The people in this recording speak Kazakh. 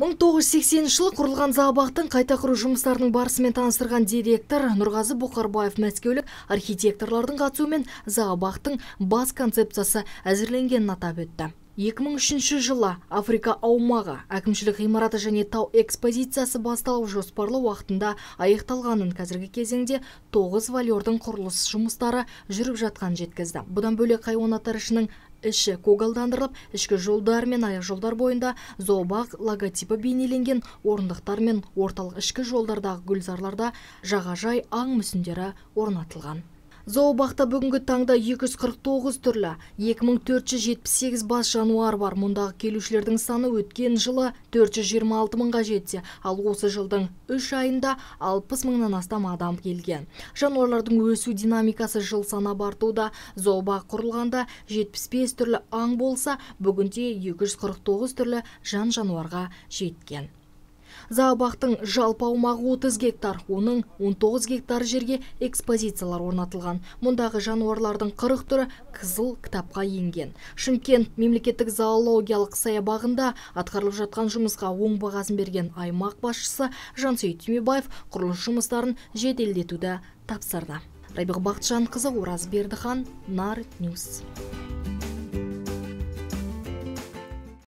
1980 жылы құрылған зообақтың қайта құру жұмыстарының барысымен таныстырған директор Нұрғазы Бұқарбаев мәскеулік архитекторлардың қатысуымен зообақтың бас концепциясы әзірленгенін атап өтті 2003 жылы Африка аумағы әкімшілік ғимараты және тау экспозициясы басталу жоспарлы уақытында аяқталғанын қазіргі кезеңде 9 валердің құрылыс жұмыстары жүріп жатқан жеткізді. Бұдан бөлек хайуанаттар ішінің іші көгалдандырылып, ішкі жолдар мен аяқ жолдар бойында зообақ логотипі бейнеленген орындықтар мен орталық ішкі жолдардағы гүлзарларда жағажай аң мүсіндері орнатылған. Зообақта бүгінгі таңда 249 түрлі 2478 бас жануар бар. Мұндағы келушілердің саны өткен жылы 426 мыңға жетсе, ал осы жылдың үш айында 60 мыңнан астам адам келген. Жануарлардың өсу динамикасы жыл санап артуда. Зообақ құрылғанда 75 түрлі аң болса, бүгінде 249 түрлі жан жануарға жеткен. Заабақтың жалпы аумағы 30 гектар, оның 19 гектар жерге экспозициялар орнатылған. Мұндағы жануарлардың 40 түрі қызыл кітапқа енген. Шымкент мемлекеттік зоологиялық саябағында атқарылып жатқан жұмысқа оң бағасын берген аймақ басшысы Жансейіт Түмебаев құрылыс жұмыстарын жеделдетуді тапсырды. Рабиқ Бақытжанқызы Ораз Бердіхан, Нар Ньюс.